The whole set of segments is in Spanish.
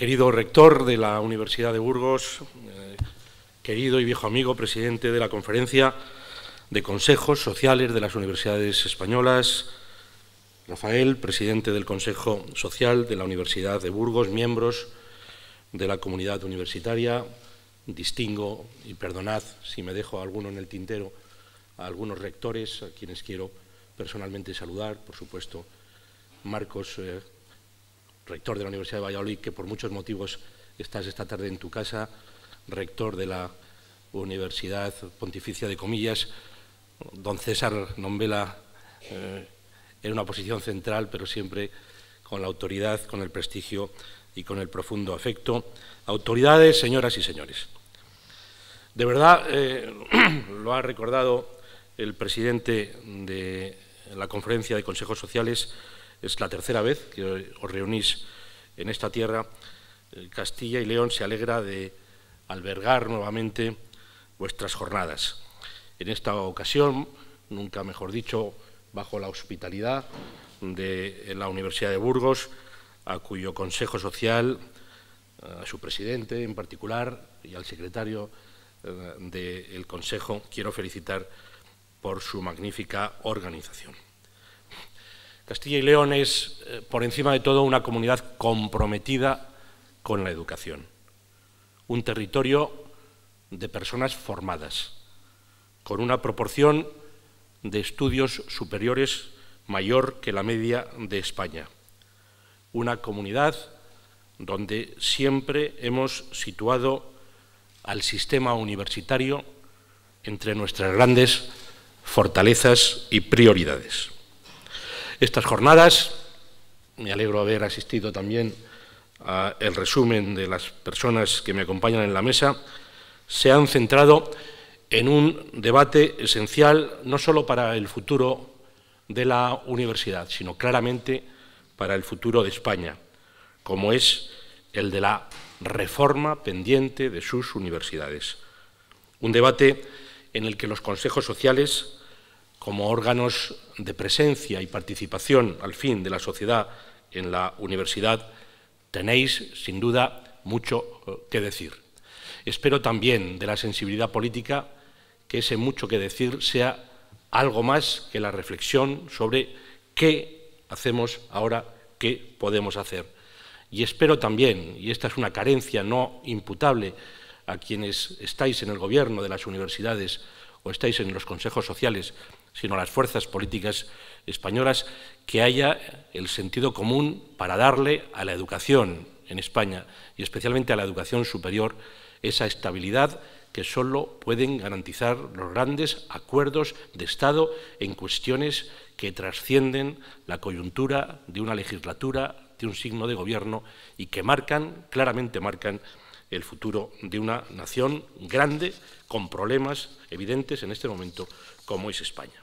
querido rector de la Universidad de Burgos, eh, querido y viejo amigo presidente de la Conferencia de Consejos Sociales de las Universidades Españolas, Rafael, presidente del Consejo Social de la Universidad de Burgos, miembros de la comunidad universitaria, distingo y perdonad si me dejo alguno en el tintero, a algunos rectores a quienes quiero personalmente saludar, por supuesto, Marcos eh, rector de la Universidad de Valladolid, que por muchos motivos estás esta tarde en tu casa, rector de la Universidad Pontificia de Comillas. Don César Nombela en eh, una posición central, pero siempre con la autoridad, con el prestigio y con el profundo afecto. Autoridades, señoras y señores. De verdad, eh, lo ha recordado el presidente de la Conferencia de Consejos Sociales, es la tercera vez que os reunís en esta tierra. Eh, Castilla y León se alegra de albergar nuevamente vuestras jornadas. En esta ocasión, nunca mejor dicho, bajo la hospitalidad de la Universidad de Burgos, a cuyo Consejo Social, a su presidente en particular y al secretario eh, del Consejo, quiero felicitar por su magnífica organización. Castilla y León es, eh, por encima de todo, una comunidad comprometida con la educación, un territorio de personas formadas, con una proporción de estudios superiores mayor que la media de España, una comunidad donde siempre hemos situado al sistema universitario entre nuestras grandes fortalezas y prioridades estas jornadas. Me alegro haber asistido también al resumen de las personas que me acompañan en la mesa. Se han centrado en un debate esencial no solo para el futuro de la universidad, sino claramente para el futuro de España, como es el de la reforma pendiente de sus universidades. Un debate en el que los consejos sociales como órganos de presencia y participación al fin de la sociedad en la universidad, tenéis sin duda mucho eh, que decir. Espero también de la sensibilidad política que ese mucho que decir sea algo más que la reflexión sobre qué hacemos ahora, qué podemos hacer. Y espero también, y esta es una carencia no imputable a quienes estáis en el gobierno de las universidades o estáis en los consejos sociales, sino a las fuerzas políticas españolas, que haya el sentido común para darle a la educación en España y especialmente a la educación superior esa estabilidad que solo pueden garantizar los grandes acuerdos de Estado en cuestiones que trascienden la coyuntura de una legislatura, de un signo de gobierno y que marcan, claramente marcan, el futuro de una nación grande con problemas evidentes en este momento como es España.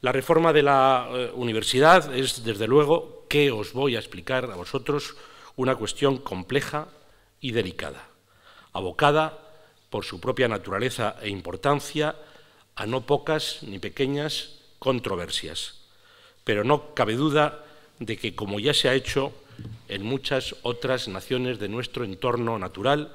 La reforma de la eh, universidad es, desde luego, que os voy a explicar a vosotros, una cuestión compleja y delicada, abocada por su propia naturaleza e importancia a no pocas ni pequeñas controversias. Pero no cabe duda de que, como ya se ha hecho, en muchas otras naciones de nuestro entorno natural,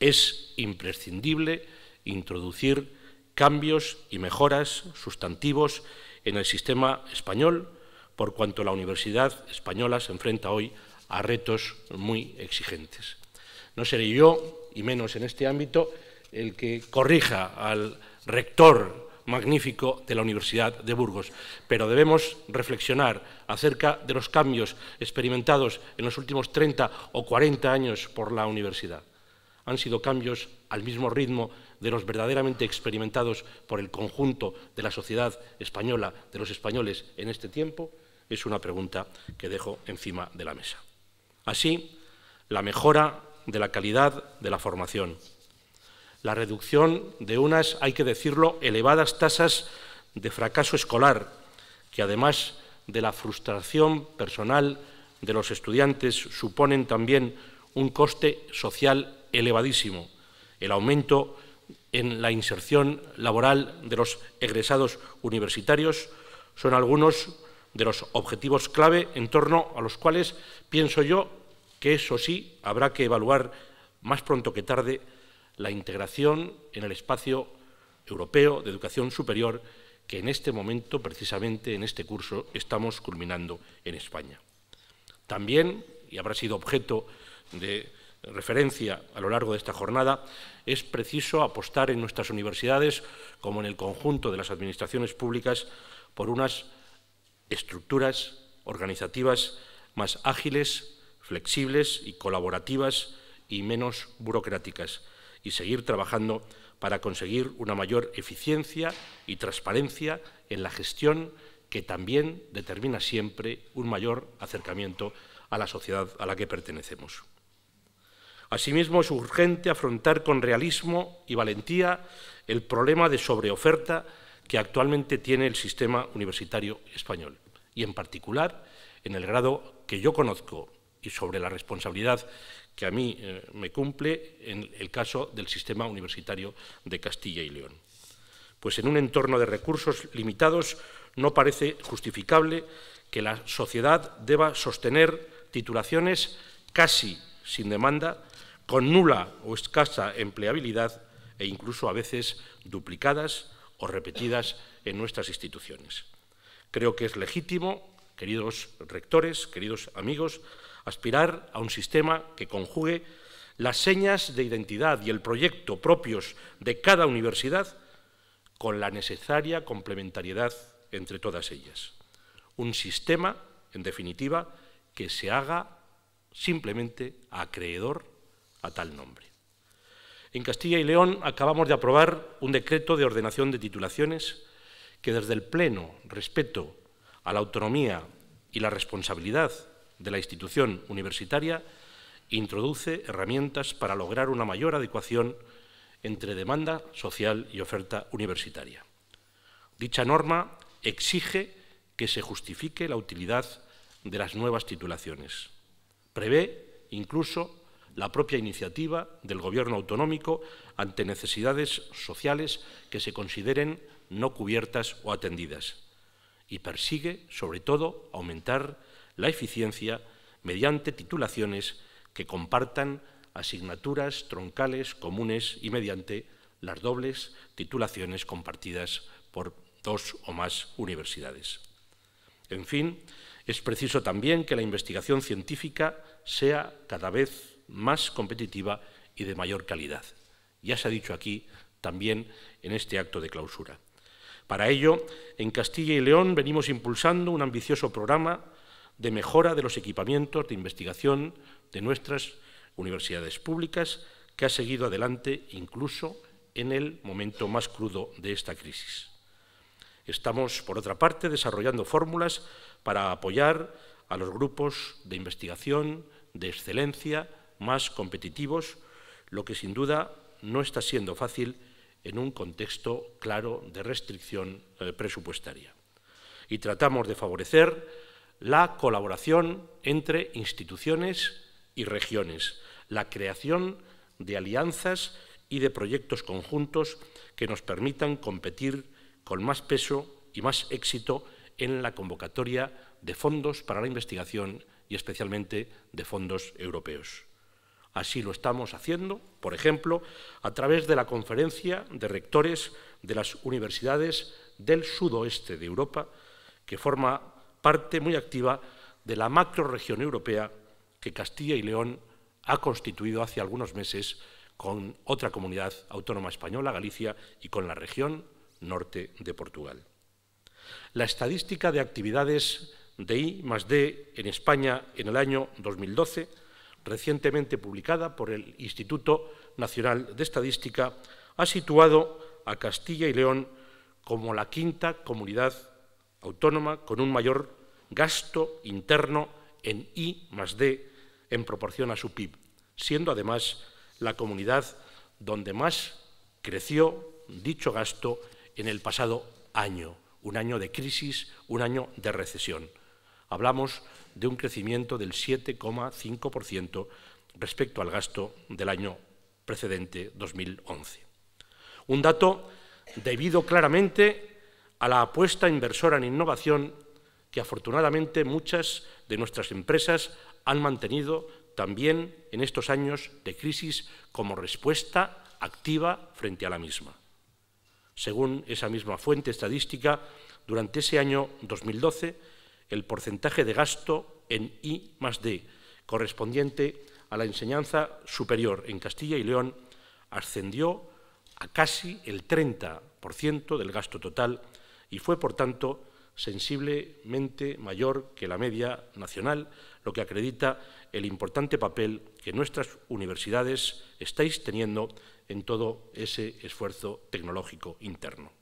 es imprescindible introducir cambios y mejoras sustantivos en el sistema español, por cuanto la universidad española se enfrenta hoy a retos muy exigentes. No seré yo, y menos en este ámbito, el que corrija al rector magnífico de la Universidad de Burgos. Pero debemos reflexionar acerca de los cambios experimentados en los últimos 30 o 40 años por la universidad. Han sido cambios al mismo ritmo de los verdaderamente experimentados por el conjunto de la sociedad española, de los españoles en este tiempo, es una pregunta que dejo encima de la mesa. Así, la mejora de la calidad de la formación, la reducción de unas, hay que decirlo, elevadas tasas de fracaso escolar, que además de la frustración personal de los estudiantes suponen también un coste social elevadísimo, el aumento en la inserción laboral de los egresados universitarios son algunos de los objetivos clave en torno a los cuales pienso yo que eso sí habrá que evaluar más pronto que tarde la integración en el espacio europeo de educación superior que en este momento, precisamente en este curso, estamos culminando en España. También, y habrá sido objeto de referencia a lo largo de esta jornada, es preciso apostar en nuestras universidades, como en el conjunto de las administraciones públicas, por unas estructuras organizativas más ágiles, flexibles y colaborativas y menos burocráticas, y seguir trabajando para conseguir una mayor eficiencia y transparencia en la gestión que también determina siempre un mayor acercamiento a la sociedad a la que pertenecemos. Asimismo, es urgente afrontar con realismo y valentía el problema de sobreoferta que actualmente tiene el sistema universitario español y, en particular, en el grado que yo conozco y sobre la responsabilidad que a mí eh, me cumple en el caso del sistema universitario de Castilla y León. Pues en un entorno de recursos limitados no parece justificable que la sociedad deba sostener titulaciones casi sin demanda, con nula o escasa empleabilidad e incluso a veces duplicadas o repetidas en nuestras instituciones. Creo que es legítimo queridos rectores, queridos amigos, aspirar a un sistema que conjugue las señas de identidad y el proyecto propios de cada universidad con la necesaria complementariedad entre todas ellas. Un sistema, en definitiva, que se haga simplemente acreedor a tal nombre. En Castilla y León acabamos de aprobar un decreto de ordenación de titulaciones que desde el pleno respeto a la autonomía y la responsabilidad de la institución universitaria, introduce herramientas para lograr una mayor adecuación entre demanda social y oferta universitaria. Dicha norma exige que se justifique la utilidad de las nuevas titulaciones. Prevé incluso la propia iniciativa del Gobierno autonómico ante necesidades sociales que se consideren no cubiertas o atendidas y persigue, sobre todo, aumentar la eficiencia mediante titulaciones que compartan asignaturas troncales comunes y mediante las dobles titulaciones compartidas por dos o más universidades. En fin, es preciso también que la investigación científica sea cada vez más competitiva y de mayor calidad. Ya se ha dicho aquí también en este acto de clausura. Para ello, en Castilla y León venimos impulsando un ambicioso programa de mejora de los equipamientos de investigación de nuestras universidades públicas que ha seguido adelante incluso en el momento más crudo de esta crisis. Estamos, por otra parte, desarrollando fórmulas para apoyar a los grupos de investigación de excelencia más competitivos, lo que sin duda no está siendo fácil en un contexto claro de restricción eh, presupuestaria. Y tratamos de favorecer la colaboración entre instituciones y regiones, la creación de alianzas y de proyectos conjuntos que nos permitan competir con más peso y más éxito en la convocatoria de fondos para la investigación y especialmente de fondos europeos. Así lo estamos haciendo, por ejemplo, a través de la Conferencia de Rectores de las Universidades del Sudoeste de Europa, que forma parte muy activa de la macroregión europea que Castilla y León ha constituido hace algunos meses con otra comunidad autónoma española, Galicia, y con la región norte de Portugal. La estadística de actividades de I más D en España en el año 2012 recientemente publicada por el Instituto Nacional de Estadística, ha situado a Castilla y León como la quinta comunidad autónoma con un mayor gasto interno en I más D en proporción a su PIB, siendo además la comunidad donde más creció dicho gasto en el pasado año, un año de crisis, un año de recesión. Hablamos de un crecimiento del 7,5% respecto al gasto del año precedente, 2011. Un dato debido claramente a la apuesta inversora en innovación que afortunadamente muchas de nuestras empresas han mantenido también en estos años de crisis como respuesta activa frente a la misma. Según esa misma fuente estadística, durante ese año 2012, el porcentaje de gasto en I más D, correspondiente a la enseñanza superior en Castilla y León, ascendió a casi el 30% del gasto total y fue, por tanto, sensiblemente mayor que la media nacional, lo que acredita el importante papel que nuestras universidades estáis teniendo en todo ese esfuerzo tecnológico interno.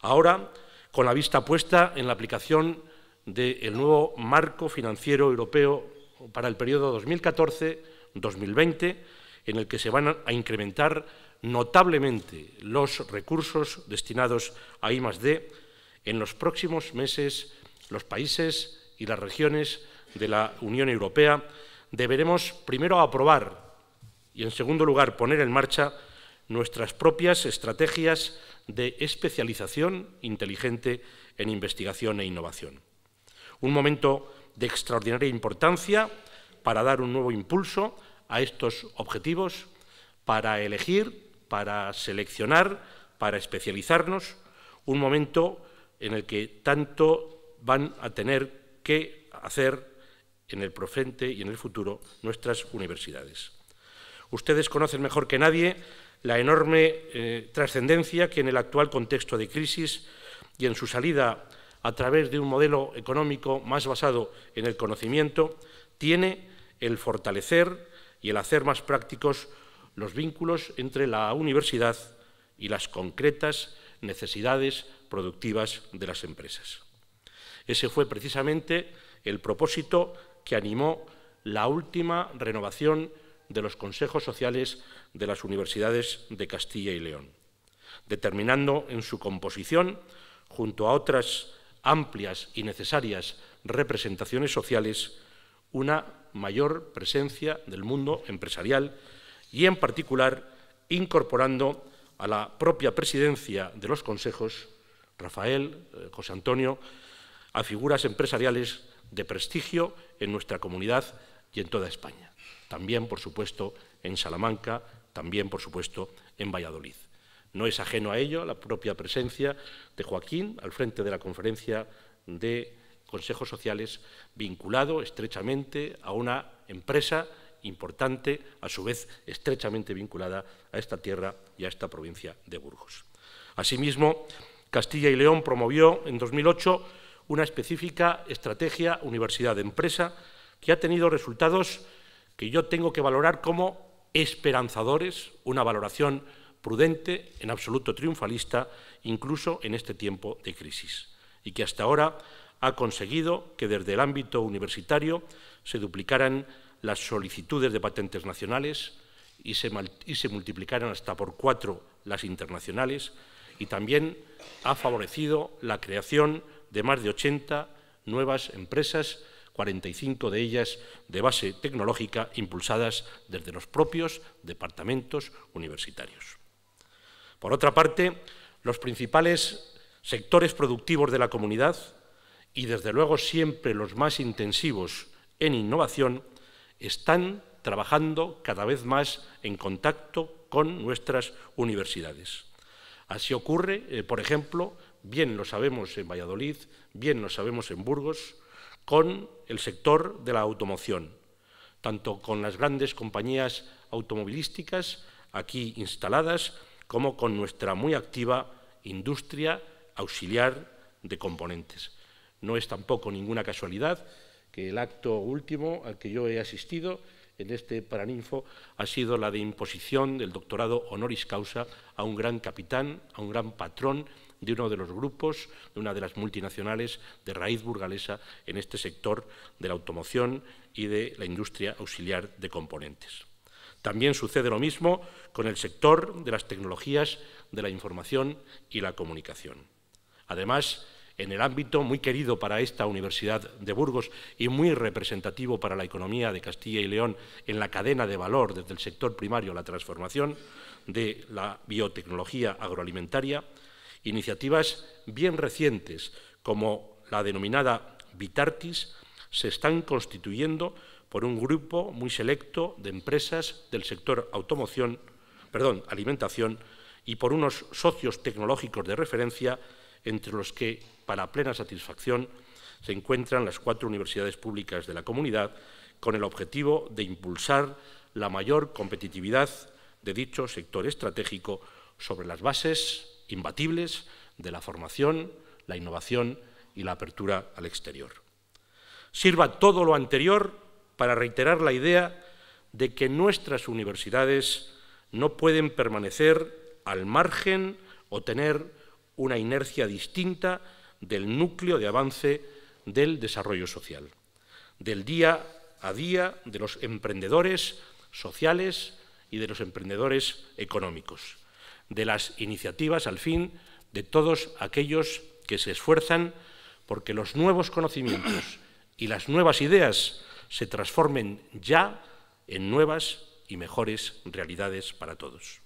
Ahora, con la vista puesta en la aplicación del nuevo marco financiero europeo para el periodo 2014-2020, en el que se van a incrementar notablemente los recursos destinados a I+D en los próximos meses los países y las regiones de la Unión Europea deberemos primero aprobar y en segundo lugar poner en marcha nuestras propias estrategias de especialización inteligente en investigación e innovación. Un momento de extraordinaria importancia para dar un nuevo impulso a estos objetivos, para elegir, para seleccionar, para especializarnos, un momento en el que tanto van a tener que hacer en el presente y en el futuro nuestras universidades. Ustedes conocen mejor que nadie la enorme eh, trascendencia que en el actual contexto de crisis y en su salida a través de un modelo económico más basado en el conocimiento, tiene el fortalecer y el hacer más prácticos los vínculos entre la universidad y las concretas necesidades productivas de las empresas. Ese fue precisamente el propósito que animó la última renovación de los consejos sociales de las universidades de Castilla y León, determinando en su composición, junto a otras amplias y necesarias representaciones sociales una mayor presencia del mundo empresarial y, en particular, incorporando a la propia presidencia de los consejos, Rafael, eh, José Antonio, a figuras empresariales de prestigio en nuestra comunidad y en toda España. También, por supuesto, en Salamanca, también, por supuesto, en Valladolid. No es ajeno a ello la propia presencia de Joaquín al frente de la conferencia de consejos sociales vinculado estrechamente a una empresa importante, a su vez estrechamente vinculada a esta tierra y a esta provincia de Burgos. Asimismo, Castilla y León promovió en 2008 una específica estrategia Universidad Empresa que ha tenido resultados que yo tengo que valorar como esperanzadores, una valoración prudente, en absoluto triunfalista, incluso en este tiempo de crisis, y que hasta ahora ha conseguido que desde el ámbito universitario se duplicaran las solicitudes de patentes nacionales y se, multiplicaran hasta por cuatro las internacionales, y también ha favorecido la creación de más de 80 nuevas empresas 45 de ellas de base tecnológica impulsadas desde los propios departamentos universitarios. Por otra parte, los principales sectores productivos de la comunidad y desde luego siempre los más intensivos en innovación están trabajando cada vez más en contacto con nuestras universidades. Así ocurre, eh, por ejemplo, bien lo sabemos en Valladolid, bien lo sabemos en Burgos, con el sector de la automoción, tanto con las grandes compañías automovilísticas aquí instaladas como con nuestra muy activa industria auxiliar de componentes. No es tampoco ninguna casualidad que el acto último al que yo he asistido en este Paraninfo ha sido la de imposición del doctorado honoris causa a un gran capitán, a un gran patrón de uno de los grupos, de una de las multinacionales de raíz burgalesa en este sector de la automoción y de la industria auxiliar de componentes. También sucede lo mismo con el sector de las tecnologías de la información y la comunicación. Además, en el ámbito muy querido para esta Universidad de Burgos y muy representativo para la economía de Castilla y León en la cadena de valor desde el sector primario a la transformación de la biotecnología agroalimentaria, iniciativas bien recientes como la denominada Vitartis se están constituyendo por un grupo muy selecto de empresas del sector automoción, perdón, alimentación y por unos socios tecnológicos de referencia entre los que, para plena satisfacción, se encuentran las cuatro universidades públicas de la comunidad con el objetivo de impulsar la mayor competitividad de dicho sector estratégico sobre las bases imbatibles de la formación, la innovación y la apertura al exterior. Sirva todo lo anterior para reiterar la idea de que nuestras universidades no pueden permanecer al margen o tener una inercia distinta del núcleo de avance del desarrollo social, del día a día de los emprendedores sociales y de los emprendedores económicos, de las iniciativas, al fin, de todos aquellos que se esfuerzan porque los nuevos conocimientos y las nuevas ideas se transformen ya en nuevas y mejores realidades para todos.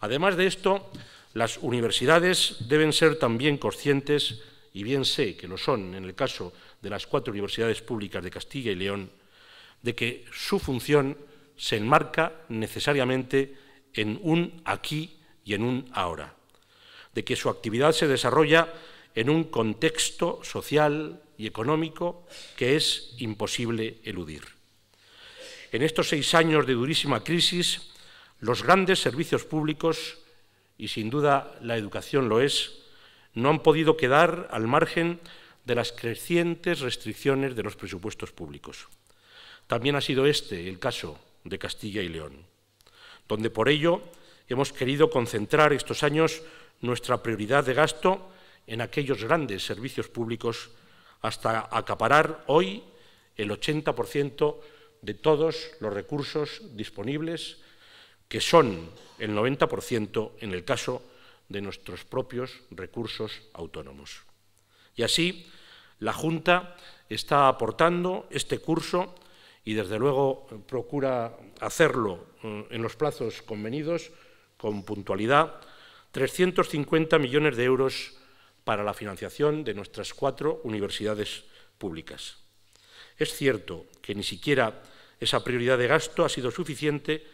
Además de esto, las universidades deben ser también conscientes, y bien sé que lo son en el caso de las cuatro universidades públicas de Castilla y León, de que su función se enmarca necesariamente en un aquí y en un ahora, de que su actividad se desarrolla en un contexto social, y económico que es imposible eludir. En estos seis años de durísima crisis, los grandes servicios públicos, y sin duda la educación lo es, no han podido quedar al margen de las crecientes restricciones de los presupuestos públicos. También ha sido este el caso de Castilla y León, donde por ello hemos querido concentrar estos años nuestra prioridad de gasto en aquellos grandes servicios públicos hasta acaparar hoy el 80% de todos los recursos disponibles, que son el 90% en el caso de nuestros propios recursos autónomos. Y así, la Junta está aportando este curso y, desde luego, procura hacerlo eh, en los plazos convenidos, con puntualidad, 350 millones de euros para la financiación de nuestras cuatro universidades públicas. Es cierto que ni siquiera esa prioridad de gasto ha sido suficiente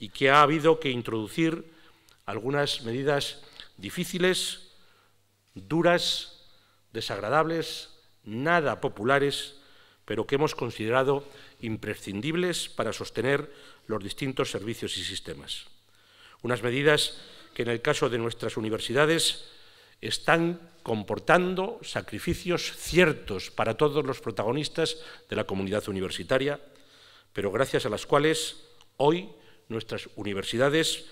y que ha habido que introducir algunas medidas difíciles, duras, desagradables, nada populares, pero que hemos considerado imprescindibles para sostener los distintos servicios y sistemas. Unas medidas que en el caso de nuestras universidades están comportando sacrificios ciertos para todos los protagonistas de la comunidad universitaria, pero gracias a las cuales hoy nuestras universidades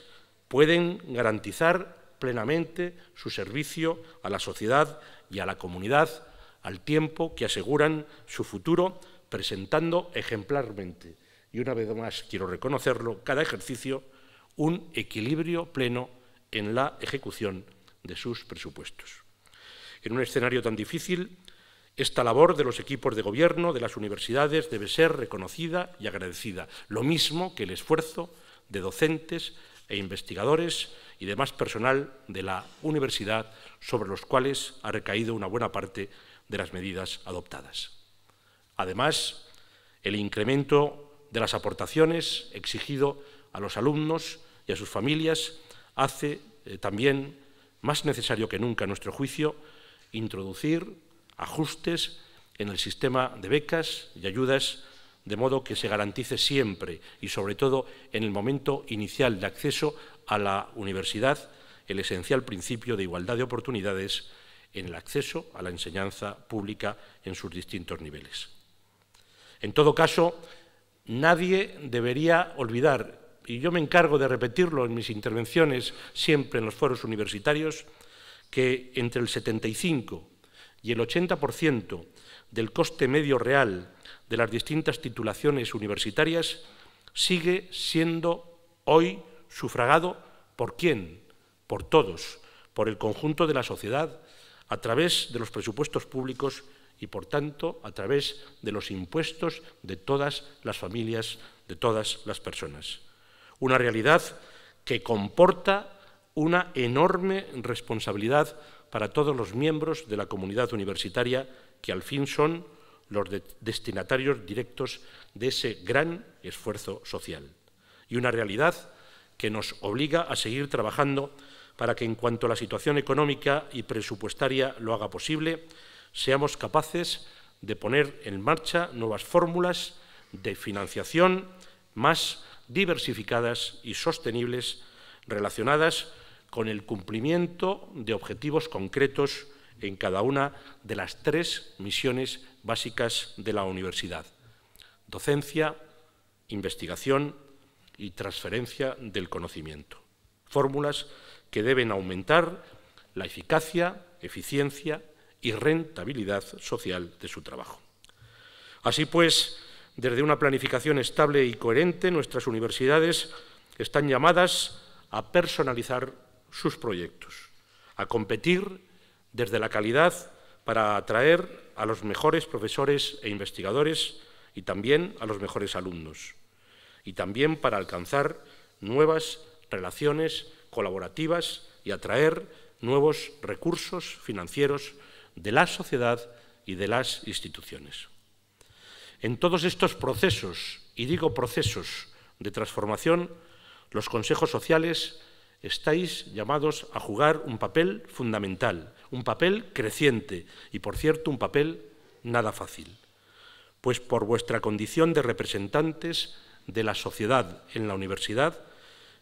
pueden garantizar plenamente su servicio a la sociedad y a la comunidad al tiempo que aseguran su futuro presentando ejemplarmente, y una vez más quiero reconocerlo, cada ejercicio, un equilibrio pleno en la ejecución de sus presupuestos. En un escenario tan difícil, esta labor de los equipos de gobierno, de las universidades, debe ser reconocida y agradecida, lo mismo que el esfuerzo de docentes e investigadores y demás personal de la universidad sobre los cuales ha recaído una buena parte de las medidas adoptadas. Además, el incremento de las aportaciones exigido a los alumnos y a sus familias hace eh, también más necesario que nunca, a nuestro juicio, introducir ajustes en el sistema de becas y ayudas de modo que se garantice siempre y sobre todo en el momento inicial de acceso a la universidad el esencial principio de igualdad de oportunidades en el acceso a la enseñanza pública en sus distintos niveles. En todo caso, nadie debería olvidar y yo me encargo de repetirlo en mis intervenciones siempre en los foros universitarios, que entre el 75 y el 80% del coste medio real de las distintas titulaciones universitarias sigue siendo hoy sufragado por quién, por todos, por el conjunto de la sociedad, a través de los presupuestos públicos y, por tanto, a través de los impuestos de todas las familias, de todas las personas una realidad que comporta una enorme responsabilidad para todos los miembros de la comunidad universitaria, que al fin son los destinatarios directos de ese gran esfuerzo social. Y una realidad que nos obliga a seguir trabajando para que en cuanto la situación económica y presupuestaria lo haga posible, seamos capaces de poner en marcha nuevas fórmulas de financiación más diversificadas y sostenibles relacionadas con el cumplimiento de objetivos concretos en cada una de las tres misiones básicas de la universidad. Docencia, investigación y transferencia del conocimiento. Fórmulas que deben aumentar la eficacia, eficiencia y rentabilidad social de su trabajo. Así pues, desde una planificación estable y coherente, nuestras universidades están llamadas a personalizar sus proyectos, a competir desde la calidad para atraer a los mejores profesores e investigadores y también a los mejores alumnos, y también para alcanzar nuevas relaciones colaborativas y atraer nuevos recursos financieros de la sociedad y de las instituciones. En todos estos procesos, y digo procesos de transformación, los consejos sociales estáis llamados a jugar un papel fundamental, un papel creciente y, por cierto, un papel nada fácil, pues por vuestra condición de representantes de la sociedad en la universidad,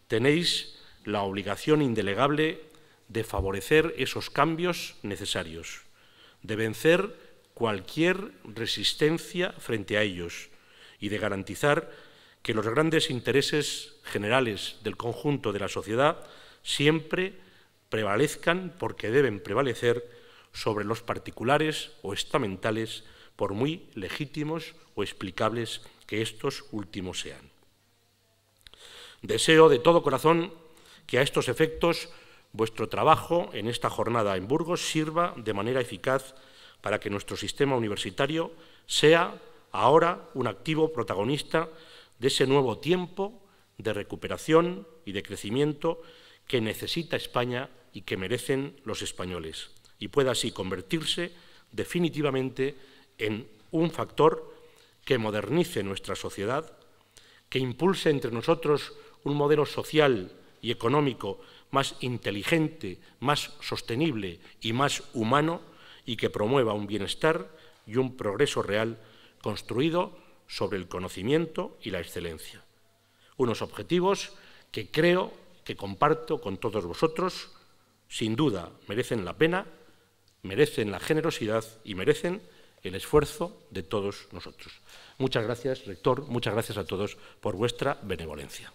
tenéis la obligación indelegable de favorecer esos cambios necesarios, de vencer cualquier resistencia frente a ellos y de garantizar que los grandes intereses generales del conjunto de la sociedad siempre prevalezcan porque deben prevalecer sobre los particulares o estamentales, por muy legítimos o explicables que estos últimos sean. Deseo de todo corazón que a estos efectos vuestro trabajo en esta jornada en Burgos sirva de manera eficaz para que nuestro sistema universitario sea ahora un activo protagonista de ese nuevo tiempo de recuperación y de crecimiento que necesita España y que merecen los españoles, y pueda así convertirse definitivamente en un factor que modernice nuestra sociedad, que impulse entre nosotros un modelo social y económico más inteligente, más sostenible y más humano, y que promueva un bienestar y un progreso real construido sobre el conocimiento y la excelencia. Unos objetivos que creo que comparto con todos vosotros, sin duda merecen la pena, merecen la generosidad y merecen el esfuerzo de todos nosotros. Muchas gracias, rector, muchas gracias a todos por vuestra benevolencia.